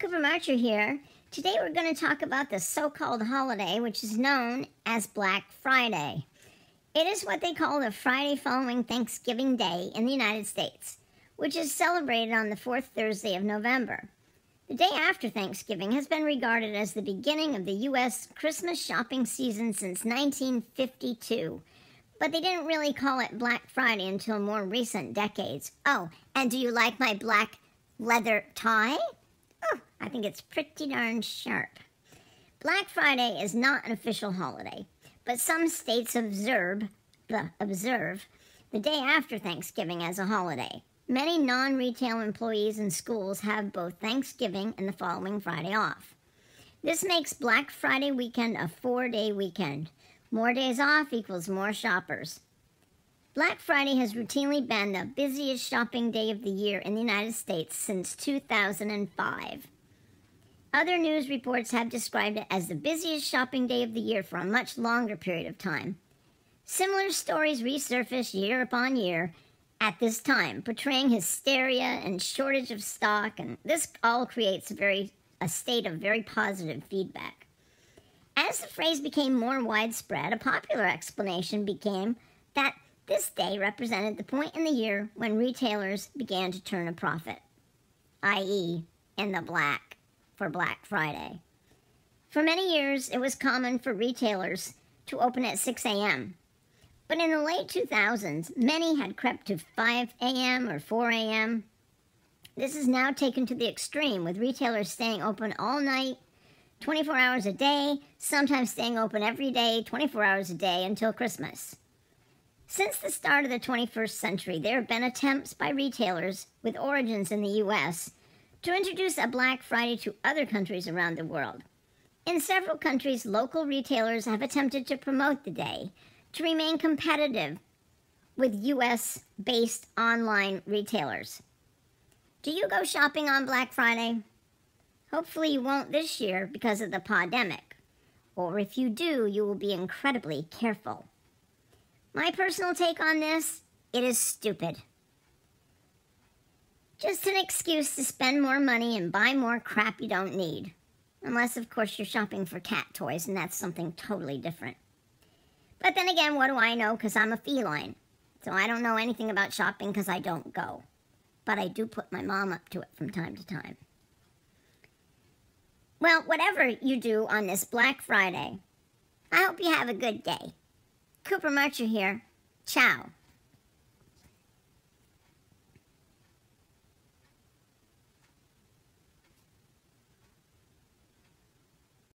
Cooper Marcher here. Today we're going to talk about the so-called holiday, which is known as Black Friday. It is what they call the Friday following Thanksgiving Day in the United States, which is celebrated on the fourth Thursday of November. The day after Thanksgiving has been regarded as the beginning of the U.S. Christmas shopping season since 1952, but they didn't really call it Black Friday until more recent decades. Oh, and do you like my black leather tie? I think it's pretty darn sharp. Black Friday is not an official holiday, but some states observe the observe the day after Thanksgiving as a holiday. Many non-retail employees and schools have both Thanksgiving and the following Friday off. This makes Black Friday weekend a four-day weekend. More days off equals more shoppers. Black Friday has routinely been the busiest shopping day of the year in the United States since 2005. Other news reports have described it as the busiest shopping day of the year for a much longer period of time. Similar stories resurface year upon year at this time, portraying hysteria and shortage of stock, and this all creates a very a state of very positive feedback. As the phrase became more widespread, a popular explanation became that this day represented the point in the year when retailers began to turn a profit, i.e., in the black for Black Friday. For many years, it was common for retailers to open at 6 a.m. But in the late 2000s, many had crept to 5 a.m. or 4 a.m. This is now taken to the extreme, with retailers staying open all night, 24 hours a day, sometimes staying open every day, 24 hours a day until Christmas. Since the start of the 21st century, there have been attempts by retailers with origins in the U.S to introduce a Black Friday to other countries around the world. In several countries, local retailers have attempted to promote the day to remain competitive with US based online retailers. Do you go shopping on Black Friday? Hopefully, you won't this year because of the pandemic. Or if you do, you will be incredibly careful. My personal take on this it is stupid. Just an excuse to spend more money and buy more crap you don't need. Unless, of course, you're shopping for cat toys, and that's something totally different. But then again, what do I know? Because I'm a feline. So I don't know anything about shopping because I don't go. But I do put my mom up to it from time to time. Well, whatever you do on this Black Friday, I hope you have a good day. Cooper Marcher here. Ciao.